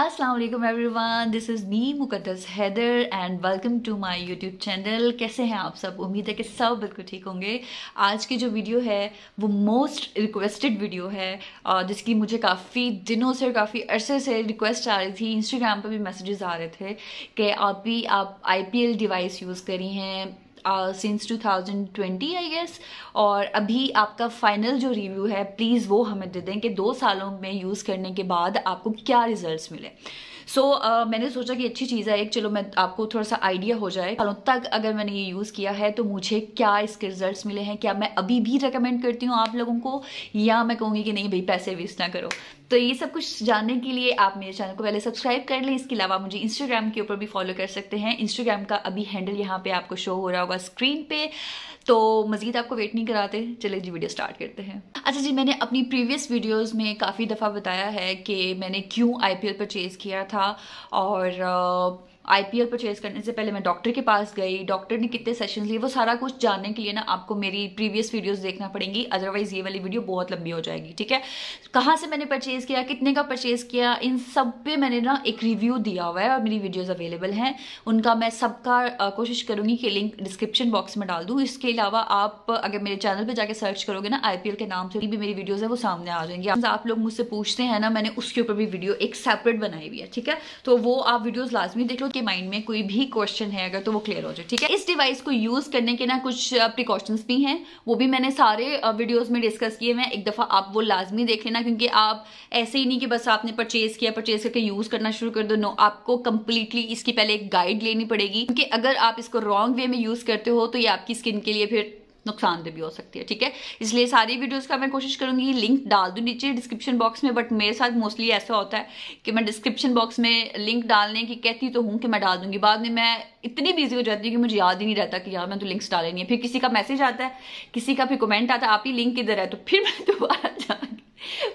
अस्सलाम वालेकुम everyone this is me Muqaddas Haider and welcome to my YouTube channel कैसे हैं आप सब उम्मीद है कि सब बिल्कुल ठीक होंगे आज की जो वीडियो है वो मोस्ट रिक्वेस्टेड वीडियो है जिसकी मुझे काफ़ी दिनों से काफ़ी अरसे से रिक्वेस्ट आ रही थी इंस्टाग्राम पर भी मैसेजेस आ रहे थे कि आप भी आप आई डिवाइस यूज़ करी हैं since two thousand twenty I guess और अभी आपका फाइनल जो रिव्यू है प्लीज़ वो हमें दे दें कि दो सालों में यूज़ करने के बाद आपको क्या रिज़ल्ट मिले सो so, uh, मैंने सोचा कि अच्छी चीज़ है एक चलो मैं आपको थोड़ा सा आइडिया हो जाए सालों तक अगर मैंने ये यूज़ किया है तो मुझे क्या इसके रिजल्ट मिले हैं क्या मैं अभी भी रिकमेंड करती हूँ आप लोगों को या मैं कहूँगी कि नहीं भाई पैसे वेस्ट ना करो तो ये सब कुछ जानने के लिए आप मेरे चैनल को पहले सब्सक्राइब कर लें इसके अलावा मुझे इंस्टाग्राम के ऊपर भी फॉलो कर सकते हैं इंस्टाग्राम का अभी हैंडल यहाँ पे आपको शो हो रहा होगा स्क्रीन पे तो मज़ीद आपको वेट नहीं कराते चले जी वीडियो स्टार्ट करते हैं अच्छा जी मैंने अपनी प्रीवियस वीडियोस में काफ़ी दफ़ा बताया है कि मैंने क्यों आईपीएल परचेज़ किया था और आईपीएल परचेज करने से पहले मैं डॉक्टर के पास गई डॉक्टर ने कितने सेशन लिए वो सारा कुछ जानने के लिए ना आपको मेरी प्रीवियस वीडियोस देखना पड़ेंगी अदरवाइज ये वाली वीडियो बहुत लंबी हो जाएगी ठीक है कहाँ से मैंने परचेज किया कितने का परचेज किया इन सब पे मैंने ना एक रिव्यू दिया हुआ है और मेरी वीडियोज अवेलेबल हैं उनका मैं सबका कोशिश करूंगी कि लिंक डिस्क्रिप्शन बॉक्स में डाल दूँ इसके अलावा आप अगर मेरे चैनल पर जाकर सर्च करोगे ना आई के नाम से भी मेरी वीडियोज है वो सामने आ जाएंगी आप लोग मुझसे पूछते हैं ना मैंने उसके ऊपर भी वीडियो एक सेपरेट बनाई हुई है ठीक है तो वो आप वीडियोज लाजमी देख लो उनके माइंड में कोई भी क्वेश्चन है अगर तो वो क्लियर हो जाए ठीक है इस डिवाइस को यूज करने के ना कुछ प्रिकॉशंस भी हैं वो भी मैंने सारे वीडियोज में डिस्कस किए हैं एक दफा आप वो लाजमी देख लेना क्योंकि आप ऐसे ही नहीं कि बस आपने परचेज किया परचेज करके यूज करना शुरू कर दो नो आपको कंप्लीटली इसकी पहले एक गाइड लेनी पड़ेगी क्योंकि अगर आप इसको रॉन्ग वे में यूज करते हो तो ये आपकी स्किन के लिए फिर नुकसानदेह भी हो सकती है ठीक है इसलिए सारी वीडियोस का मैं कोशिश करूंगी लिंक डाल दूँ नीचे डिस्क्रिप्शन बॉक्स में बट मेरे साथ मोस्टली ऐसा होता है कि मैं डिस्क्रिप्शन बॉक्स में लिंक डालने की कहती तो हूँ कि मैं डाल दूंगी बाद में मैं इतनी बिजी हो जाती हूँ कि मुझे याद ही नहीं रहता कि यार मैं तो लिंक्स डाले नहीं है फिर किसी का मैसेज आता है किसी का फिर कमेंट आता है आपकी लिंक किधर है तो फिर मैं दोबारा जाऊँगी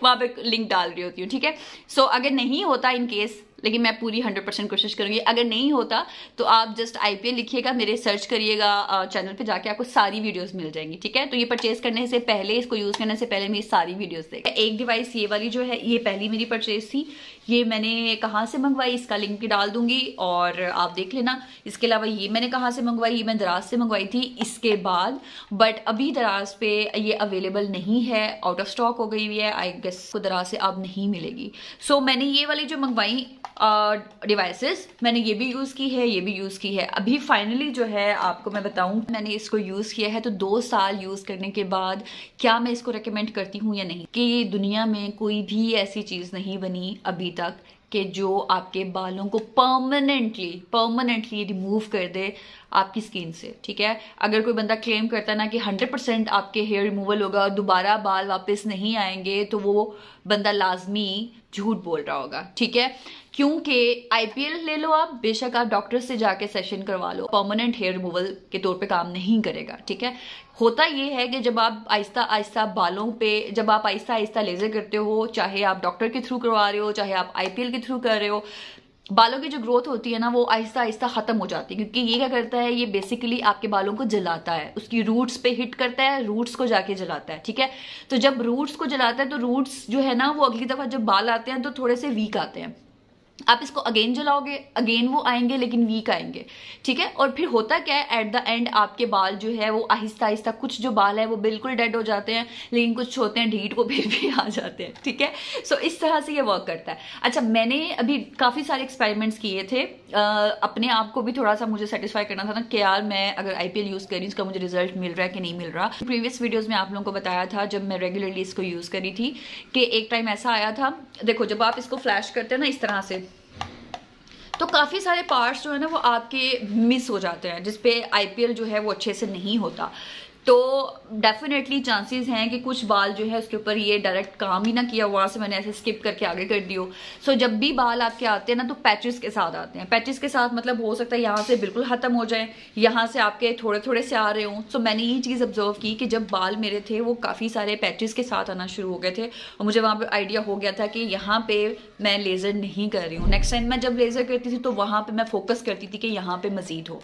वहाँ पर लिंक डाल रही होती हूँ ठीक है सो अगर नहीं होता इनकेस लेकिन मैं पूरी हंड्रेड परसेंट कोशिश करूंगी अगर नहीं होता तो आप जस्ट आई पी लिखिएगा मेरे सर्च करिएगा चैनल पे जाके आपको सारी वीडियोस मिल जाएंगी ठीक है तो ये परचेज करने से पहले इसको यूज़ करने से पहले मेरी सारी वीडियोस देखें एक डिवाइस ये वाली जो है ये पहली मेरी परचेज थी ये मैंने कहाँ से मंगवाई इसका लिंक भी डाल दूंगी और आप देख लेना इसके अलावा ये मैंने कहाँ से मंगवाई ये मैं दराज से मंगवाई थी इसके बाद बट अभी दराज पे ये अवेलेबल नहीं है आउट ऑफ स्टॉक हो गई हुई है आई गेस को दराज से अब नहीं मिलेगी सो so, मैंने ये वाली जो मंगवाई डिवाइसेस uh, मैंने ये भी यूज़ की है ये भी यूज़ की है अभी फाइनली जो है आपको मैं बताऊँ मैंने इसको यूज़ किया है तो दो साल यूज़ करने के बाद क्या मैं इसको रिकमेंड करती हूँ या नहीं कि दुनिया में कोई भी ऐसी चीज़ नहीं बनी अभी तक कि जो आपके बालों को परमानेंटली परमानेंटली रिमूव कर दे आपकी स्किन से ठीक है अगर कोई बंदा क्लेम करता है ना कि 100 परसेंट आपके हेयर रिमूवल होगा दोबारा बाल वापस नहीं आएंगे तो वो बंदा लाजमी झूठ बोल रहा होगा ठीक है क्योंकि आईपीएल ले लो आप बेशक आप डॉक्टर से जाके सेशन करवा लो परमानेंट हेयर रिमूवल के तौर पे काम नहीं करेगा ठीक है होता ये है कि जब आप आहिस्ता आहिस्ता बालों पे जब आप आहिस्ता आहिस्ता लेजर करते हो चाहे आप डॉक्टर के थ्रू करवा रहे हो चाहे आप आईपीएल के थ्रू कर रहे हो बालों की जो ग्रोथ होती है ना वो आहिस्ता आहिस्ता ख़त्म हो जाती है क्योंकि ये क्या करता है ये बेसिकली आपके बालों को जलाता है उसकी रूट्स पे हिट करता है रूट्स को जाके जलाता है ठीक है तो जब रूट्स को जलाता है तो रूट्स जो है ना वो अगली दफ़ा जब बाल आते हैं तो थोड़े से वीक आते हैं आप इसको अगेन जलाओगे अगेन वो आएंगे लेकिन वीक आएंगे ठीक है और फिर होता क्या है एट द एंड आपके बाल जो है वो आहिस्ता आहिस्ता कुछ जो बाल है वो बिल्कुल डेड हो जाते हैं लेकिन कुछ होते हैं ढीट वो फिर भी आ जाते हैं ठीक है सो so, इस तरह से ये वर्क करता है अच्छा मैंने अभी काफ़ी सारे एक्सपेरिमेंट्स किए थे आ, अपने आप को भी थोड़ा सा मुझे सेटिस्फाई करना था ना कि यार मैं अगर आई यूज़ करी उसका मुझे रिजल्ट मिल रहा है कि नहीं मिल रहा प्रीवियस वीडियोज़ में आप लोगों को बताया था जब मैं रेगुलरली इसको यूज़ करी थी कि एक टाइम ऐसा आया था देखो जब आप इसको फ्लैश करते हैं ना इस तरह से तो काफ़ी सारे पार्ट्स जो है ना वो आपके मिस हो जाते हैं जिसपे एल जो है वो अच्छे से नहीं होता तो डेफिनेटली चांसेस हैं कि कुछ बाल जो है उसके ऊपर ये डायरेक्ट काम ही ना किया वहाँ से मैंने ऐसे स्किप करके आगे कर दियो सो so, जब भी बाल आपके आते हैं ना तो पैचेस के साथ आते हैं पैचेस के साथ मतलब हो सकता है यहाँ से बिल्कुल ख़त्म हो जाए यहाँ से आपके थोड़े थोड़े से आ रहे हों सो so, मैंने ये चीज़ ऑब्जर्व की कि जब बाल मेरे थे वो काफ़ी सारे पैचेस के साथ आना शुरू हो गए थे और मुझे वहाँ पर आइडिया हो गया था कि यहाँ पर मैं लेज़र नहीं कर रही हूँ नेक्स्ट टाइम मैं जब लेज़र करती थी तो वहाँ पर मैं फोकस करती थी कि यहाँ पर मज़ीद हो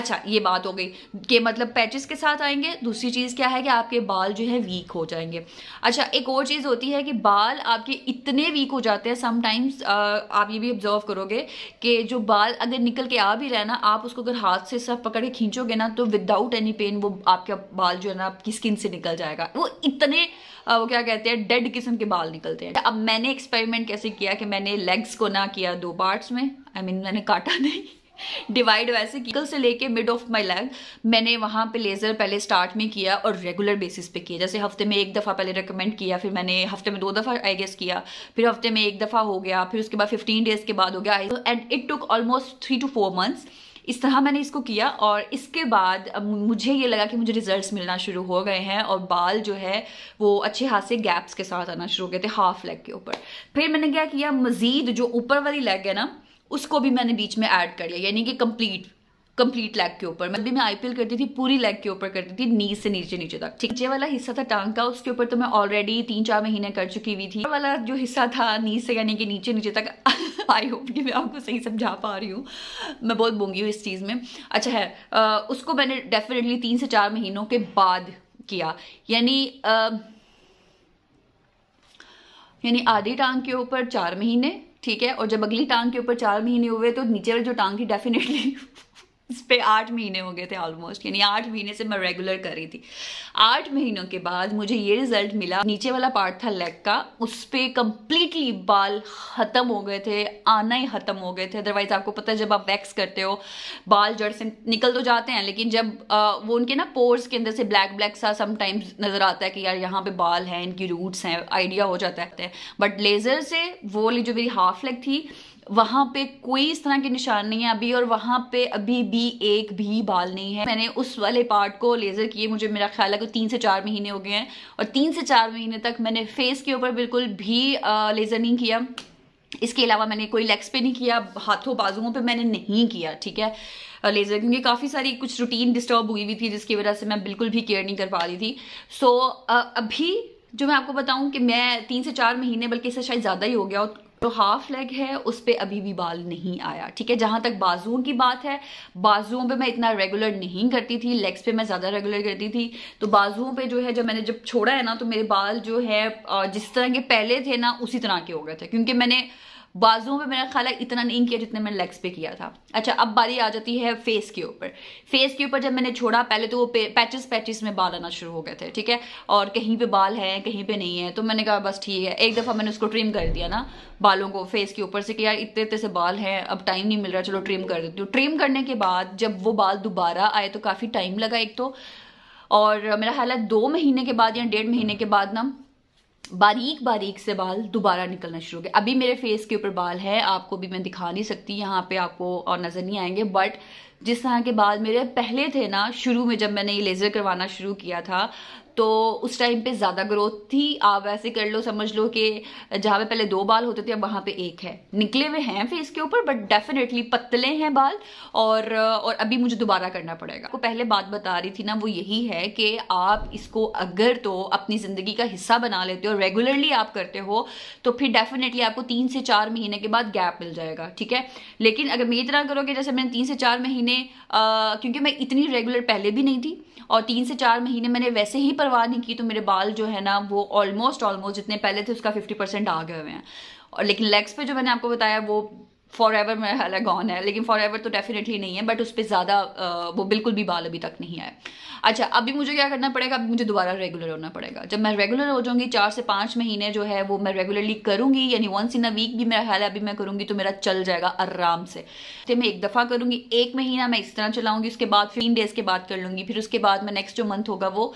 अच्छा ये बात हो गई कि मतलब पैचेस के साथ आएंगे दूसरी चीज़ क्या है कि आपके बाल जो है वीक हो जाएंगे अच्छा एक और चीज़ होती है कि बाल आपके इतने वीक हो जाते हैं समटाइम्स आप ये भी ऑब्जर्व करोगे कि जो बाल अगर निकल के आ भी रहे ना आप उसको अगर हाथ से सब पकड़ के खींचोगे ना तो विदाउट एनी पेन वो आपका बाल जो है ना आपकी स्किन से निकल जाएगा वो इतने वो क्या कहते हैं डेड किस्म के बाल निकलते हैं अब मैंने एक्सपेरिमेंट कैसे किया कि मैंने लेग्स को ना किया दो पार्ट्स में आई I मीन mean, मैंने काटा नहीं डिवाइड वैसे गिगल से लेके मिड ऑफ माई लेग मैंने वहाँ पे लेज़र पहले स्टार्ट में किया और रेगुलर बेसिस पे किया जैसे हफ्ते में एक दफ़ा पहले रिकमेंड किया फिर मैंने हफ्ते में दो दफ़ा आई गेस किया फिर हफ्ते में एक दफ़ा हो गया फिर उसके बाद फिफ्टीन डेज के बाद हो गया and it took almost three two four months इस तरह मैंने इसको किया और इसके बाद मुझे ये लगा कि मुझे रिजल्ट्स मिलना शुरू हो गए हैं और बाल जो है वो अच्छे खासे गैप्स के साथ आना शुरू हो गए थे हाफ लेग के ऊपर फिर मैंने क्या किया मज़ीद जो ऊपर वाली लेग है ना उसको भी मैंने बीच में ऐड कर लिया यानी कि कंप्लीट कंप्लीट लेग के ऊपर मैं भी मैं आईपीएल करती थी पूरी लेग के ऊपर करती थी नीच से नीचे नीचे तक ठीक नीचे वाला हिस्सा था टांग का उसके ऊपर तो मैं ऑलरेडी तीन चार महीने कर चुकी हुई थी वाला जो हिस्सा था नीच से यानी कि नीचे नीचे तक आई होप कि मैं आपको सही समझा पा रही हूँ मैं बहुत बोंगी हूँ इस चीज़ में अच्छा है आ, उसको मैंने डेफिनेटली तीन से चार महीनों के बाद किया यानी यानी आधी टांग के ऊपर चार महीने ठीक है और जब अगली टांग के ऊपर चार महीने हुए तो नीचे वाली जो टांग थी डेफिनेटली इस पर आठ महीने हो गए थे ऑलमोस्ट यानी आठ महीने से मैं रेगुलर कर रही थी आठ महीनों के बाद मुझे ये रिजल्ट मिला नीचे वाला पार्ट था लेग का उस पर कम्प्लीटली बाल ख़त्म हो गए थे आना ही ख़त्म हो गए थे अदरवाइज आपको पता है जब आप वैक्स करते हो बाल जड़ से निकल तो जाते हैं लेकिन जब आ, वो उनके ना पोर्स के अंदर से ब्लैक ब्लैक सा समटाइम्स नज़र आता है कि यार यहाँ पे बाल हैं इनकी रूट्स हैं आइडिया हो जाता है बट लेज़र से वो जो मेरी हाफ लेग थी वहाँ पे कोई इस तरह के निशान नहीं है अभी और वहाँ पे अभी भी एक भी बाल नहीं है मैंने उस वाले पार्ट को लेज़र किए मुझे मेरा ख्याल है कि तीन से चार महीने हो गए हैं और तीन से चार महीने तक मैंने फेस के ऊपर बिल्कुल भी लेज़र नहीं किया इसके अलावा मैंने कोई लेग्स पे नहीं किया हाथों बाजुओं पे मैंने नहीं किया ठीक है लेज़र क्योंकि काफ़ी सारी कुछ रूटीन डिस्टर्ब हुई हुई थी जिसकी वजह से मैं बिल्कुल भी केयर नहीं कर पा रही थी सो so, अभी जो मैं आपको बताऊं कि मैं तीन से चार महीने बल्कि इससे शायद ज़्यादा ही हो गया जो हाफ लेग है उस पर अभी भी बाल नहीं आया ठीक है जहां तक बाजुओं की बात है बाजुओं पे मैं इतना रेगुलर नहीं करती थी लेग्स पे मैं ज़्यादा रेगुलर करती थी तो बाजुओं पे जो है जब मैंने जब छोड़ा है ना तो मेरे बाल जो है जिस तरह के पहले थे ना उसी तरह के हो गए थे क्योंकि मैंने बाजुओं पे मेरा ख्याल है इतना नहीं किया जितने मैंने लेग्स पे किया था अच्छा अब बारी आ जाती है फेस के ऊपर फेस के ऊपर जब मैंने छोड़ा पहले तो वो पैचेस पैचेस में बाल आना शुरू हो गए थे ठीक है और कहीं पे बाल है कहीं पे नहीं है तो मैंने कहा बस ठीक है एक दफ़ा मैंने उसको ट्रिम कर दिया ना बालों को फेस के ऊपर से कि यार इतने इतने से बाल हैं अब टाइम नहीं मिल रहा चलो ट्रिम कर देती हूँ ट्रिम करने के बाद जब वो बाल दोबारा आए तो काफ़ी टाइम लगा एक तो और मेरा ख्याल है दो महीने के बाद या डेढ़ महीने के बाद ना बारीक बारीक से बाल दोबारा निकलना शुरू हो गए अभी मेरे फेस के ऊपर बाल है आपको भी मैं दिखा नहीं सकती यहाँ पे आपको और नज़र नहीं आएंगे बट जिस तरह के बाल मेरे पहले थे ना शुरू में जब मैंने ये लेज़र करवाना शुरू किया था तो उस टाइम पे ज़्यादा ग्रोथ थी आप वैसे कर लो समझ लो कि जहां पे पहले दो बाल होते थे अब वहां पे एक है निकले हुए हैं फेस के ऊपर बट डेफिनेटली पतले हैं बाल और और अभी मुझे दोबारा करना पड़ेगा तो पहले बात बता रही थी ना वो यही है कि आप इसको अगर तो अपनी ज़िंदगी का हिस्सा बना लेते हो रेगुलरली आप करते हो तो फिर डेफिनेटली आपको तीन से चार महीने के बाद गैप मिल जाएगा ठीक है लेकिन अगर मेरी तरह करोगे जैसे मैंने तीन से चार महीने क्योंकि मैं इतनी रेगुलर पहले भी नहीं थी और तीन से चार महीने मैंने वैसे ही पर परवाह नहीं की तो मेरे बाल जो है ना वो ऑलमोस्ट ऑलमोस्ट जितने पहले थे उसका फिफ्टी परसेंट आ गए हुए हैं और लेकिन लेग्स पे जो मैंने आपको बताया वो फॉर एवर मेरा ख्याल है गॉन है लेकिन फॉर एवर तो डेफिनेटली नहीं है बट उस पर ज़्यादा वो बिल्कुल भी बाल अभी तक नहीं आया अच्छा अभी मुझे क्या करना पड़ेगा अभी मुझे दोबारा रेगुलर होना पड़ेगा जब मैं रेगुलर हो जाऊँगी चार से पाँच महीने जो है वो मैं रेगुलरली करूँगी यानी वंस इन अ वीक भी मेरा ख्याल है अभी मैं करूँगी तो मेरा चल जाएगा आराम से तो मैं एक दफ़ा करूँगी एक महीना मैं इस तरह चलाऊँगी उसके बाद तीन डेज़ के बाद कर लूँगी फिर उसके बाद मैं नेक्स्ट जो मंथ होगा वो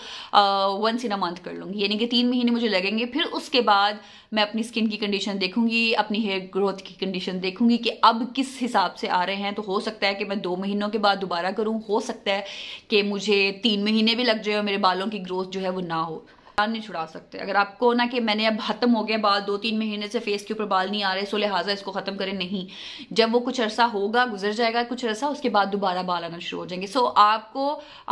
वंस इन अ मंथ कर लूँगी यानी कि तीन महीने मुझे लगेंगे फिर उसके बाद मैं अपनी स्किन की कंडीशन देखूँगी अपनी हेयर ग्रोथ की कंडीशन देखूँगी कि कि अब किस हिसाब से आ रहे हैं तो हो सकता है कि मैं दो महीनों के बाद दोबारा करूँ हो सकता है कि मुझे तीन महीने भी लग जाए और मेरे बालों की ग्रोथ जो है वो ना हो बाल नहीं छुड़ा सकते अगर आपको ना कि मैंने अब खत्म हो गया बाल दो तीन महीने से फेस के ऊपर बाल नहीं आ रहे सो लिहाजा इसको खत्म करें नहीं जब वो कुछ अरसा होगा गुजर जाएगा कुछ अरसा उसके बाद दोबारा बाल आना शुरू हो जाएंगे सो आपको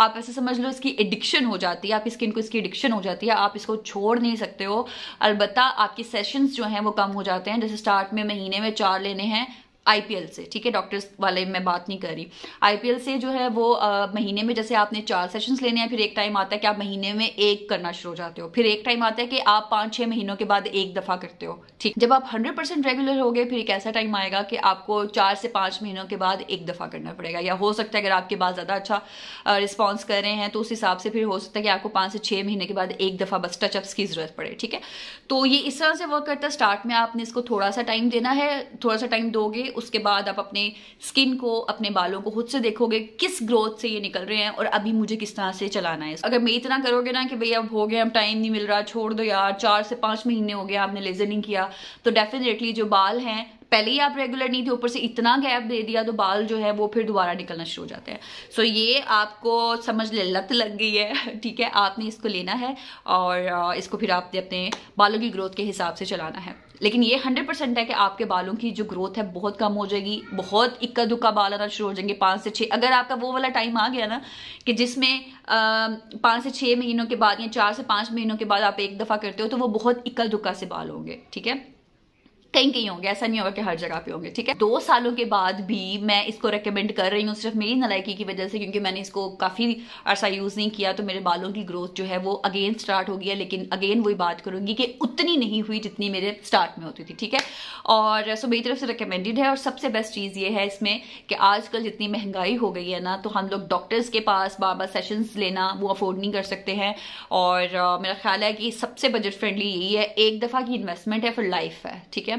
आप ऐसे समझ लो इसकी एडिक्शन हो जाती है आपकी स्किन को इसकी एडिक्शन हो जाती है आप इसको छोड़ नहीं सकते हो अलबत्ता आपके सेशन जो है वो कम हो जाते हैं जैसे स्टार्ट में महीने में चार लेने हैं आईपीएल से ठीक है डॉक्टर्स वाले मैं बात नहीं कर रही आईपीएल से जो है वो आ, महीने में जैसे आपने चार सेशंस लेने हैं फिर एक टाइम आता है कि आप महीने में एक करना शुरू हो जाते हो फिर एक टाइम आता है कि आप पाँच छः महीनों के बाद एक दफ़ा करते हो ठीक जब आप हंड्रेड परसेंट रेगुलर हो गए फिर एक ऐसा टाइम आएगा कि आपको चार से पाँच महीनों के बाद एक दफ़ा करना पड़ेगा या हो सकता है अगर आपके पास ज़्यादा अच्छा रिस्पॉन्स कर रहे हैं तो उस हिसाब से फिर हो सकता है कि आपको पाँच से छः महीने के बाद एक दफ़ा बस टचअप्स की ज़रूरत पड़े ठीक है तो ये इस तरह से वर्क करता है स्टार्ट में आपने इसको थोड़ा सा टाइम देना है थोड़ा सा टाइम दोगे उसके बाद आप अपने स्किन को अपने बालों को खुद से देखोगे किस ग्रोथ से ये निकल रहे हैं और अभी मुझे किस तरह से चलाना है अगर मैं इतना करोगे ना कि भाई अब हो गया अब टाइम नहीं मिल रहा छोड़ दो यार चार से पाँच महीने हो गया आपने लेजर नहीं किया तो डेफिनेटली जो बाल हैं पहले ही आप रेगुलर नहीं थे ऊपर से इतना गैप दे दिया तो बाल जो है वो फिर दोबारा निकलना शुरू हो जाते हैं सो so ये आपको समझ ले लत लग गई है ठीक है आपने इसको लेना है और इसको फिर आपने अपने बालों की ग्रोथ के हिसाब से चलाना है लेकिन ये हंड्रेड परसेंट है कि आपके बालों की जो ग्रोथ है बहुत कम हो जाएगी बहुत इक्का दुक्का बाल आना शुरू हो जाएंगे पाँच से छः अगर आपका वो वाला टाइम आ गया ना कि जिसमें पाँच से छः महीनों के बाद या चार से पाँच महीनों के बाद आप एक दफ़ा करते हो तो वो बहुत इक्का दुक्का से बाल होंगे ठीक है कहीं कहीं होंगे ऐसा नहीं होगा कि हर जगह पे होंगे ठीक है दो सालों के बाद भी मैं इसको रेकमेंड कर रही हूँ सिर्फ मेरी नलायकी की वजह से क्योंकि मैंने इसको काफ़ी अर्सा यूज़ नहीं किया तो मेरे बालों की ग्रोथ जो है वो अगेन स्टार्ट हो गया है लेकिन अगेन वही बात करूँगी कि उतनी नहीं हुई जितनी मेरे स्टार्ट में होती थी ठीक है और सो मेरी तरफ से रिकमेंडेड है और सबसे बेस्ट चीज़ ये है इसमें कि आजकल जितनी महंगाई हो गई है ना तो हम लोग डॉक्टर्स के पास बार बार सेशन लेना वो अफोर्ड नहीं कर सकते हैं और मेरा ख्याल है कि सबसे बजट फ्रेंडली यही है एक दफ़ा की इन्वेस्टमेंट है फॉर लाइफ है ठीक है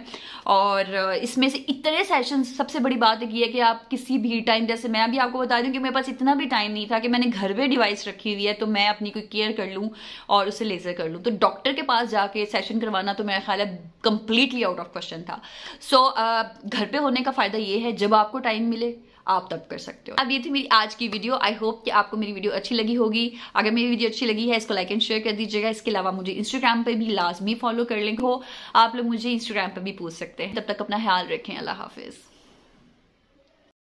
और इसमें से इतने सेशन सबसे बड़ी बात यह है कि आप किसी भी टाइम जैसे मैं अभी आपको बता दूँ कि मेरे पास इतना भी टाइम नहीं था कि मैंने घर पर डिवाइस रखी हुई है तो मैं अपनी कोई केयर कर लूँ और उसे लेज़र कर लूँ तो डॉक्टर के पास जाके सेशन करवाना तो मेरा ख्याल है कम्प्लीटली आउट ऑफ क्वेश्चन था सो so, uh, घर पर होने का फ़ायदा ये है जब आपको टाइम मिले आप तब कर सकते हो अब ये थी मेरी आज की वीडियो आई होप कि आपको मेरी वीडियो अच्छी लगी होगी अगर मेरी वीडियो अच्छी लगी है इसको लाइक एंड शेयर कर दीजिएगा इसके अलावा मुझे इंस्टाग्राम पर भी लाजमी फॉलो कर लेंगे हो आप लोग मुझे इंस्टाग्राम पर भी पूछ सकते हैं तब तक अपना ख्याल रखें अल्लाह हाफिज़